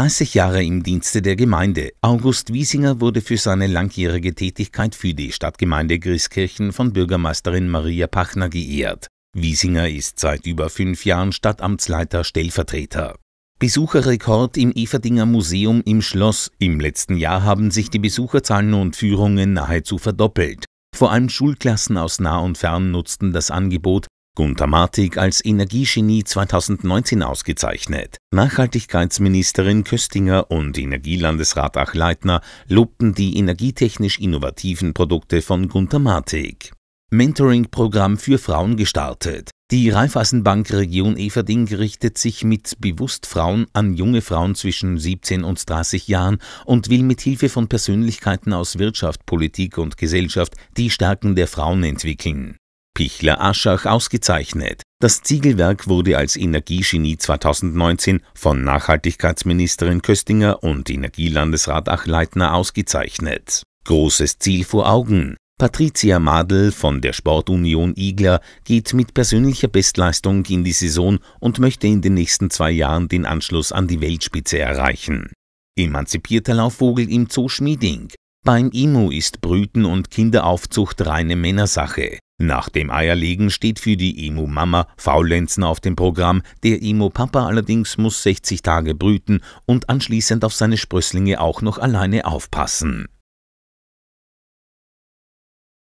30 Jahre im Dienste der Gemeinde. August Wiesinger wurde für seine langjährige Tätigkeit für die Stadtgemeinde Griskirchen von Bürgermeisterin Maria Pachner geehrt. Wiesinger ist seit über fünf Jahren Stadtamtsleiter Stellvertreter. Besucherrekord im Everdinger Museum im Schloss. Im letzten Jahr haben sich die Besucherzahlen und Führungen nahezu verdoppelt. Vor allem Schulklassen aus nah und fern nutzten das Angebot, Gunter Martig als Energiegenie 2019 ausgezeichnet. Nachhaltigkeitsministerin Köstinger und Energielandesrat Achleitner lobten die energietechnisch innovativen Produkte von Gunter Martig. Mentoring-Programm für Frauen gestartet. Die Raiffeisenbank Region Everding richtet sich mit bewusst Frauen an junge Frauen zwischen 17 und 30 Jahren und will mit Hilfe von Persönlichkeiten aus Wirtschaft, Politik und Gesellschaft die Stärken der Frauen entwickeln. Pichler-Aschach ausgezeichnet. Das Ziegelwerk wurde als Energiegenie 2019 von Nachhaltigkeitsministerin Köstinger und Energielandesrat Achleitner ausgezeichnet. Großes Ziel vor Augen. Patricia Madl von der Sportunion Igler geht mit persönlicher Bestleistung in die Saison und möchte in den nächsten zwei Jahren den Anschluss an die Weltspitze erreichen. Emanzipierter Laufvogel im Zoo Schmieding. Beim IMU ist Brüten und Kinderaufzucht reine Männersache. Nach dem Eierlegen steht für die Emu-Mama Faulenzen auf dem Programm, der Emu-Papa allerdings muss 60 Tage brüten und anschließend auf seine Sprösslinge auch noch alleine aufpassen.